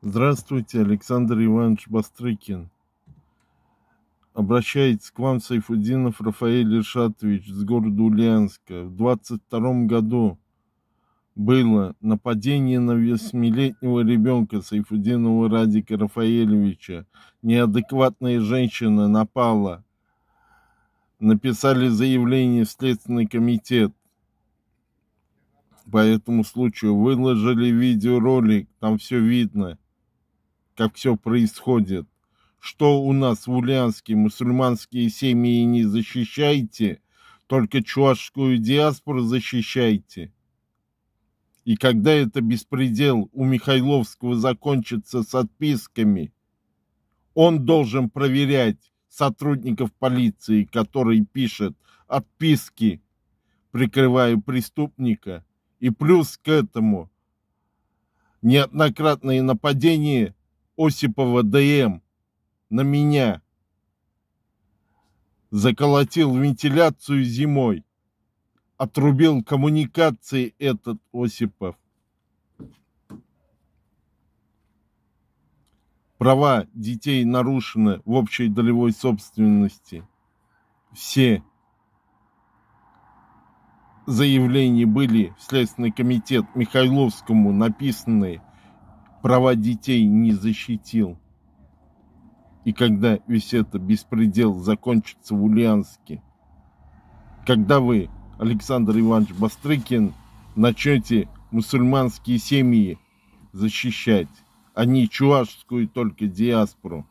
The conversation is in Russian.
Здравствуйте, Александр Иванович Бастрыкин. Обращается к вам Сайфудинов Рафаэль Ильшатович с города Ульянска. В 22 году было нападение на восьмилетнего ребенка Сайфудинова Радика Рафаэльевича. Неадекватная женщина напала. Написали заявление в Следственный комитет по этому случаю. Выложили видеоролик, там все видно как все происходит, что у нас в Ульянске мусульманские семьи не защищаете, только чувашскую диаспору защищаете. И когда это беспредел у Михайловского закончится с отписками, он должен проверять сотрудников полиции, которые пишут отписки, прикрывая преступника. И плюс к этому неоднократные нападения Осипова ДМ на меня. Заколотил вентиляцию зимой. Отрубил коммуникации этот Осипов. Права детей нарушены в общей долевой собственности. Все заявления были в Следственный комитет Михайловскому написаны права детей не защитил. И когда весь этот беспредел закончится в Ульянске, когда вы, Александр Иванович Бастрыкин, начнете мусульманские семьи защищать, а не чувашскую только диаспору.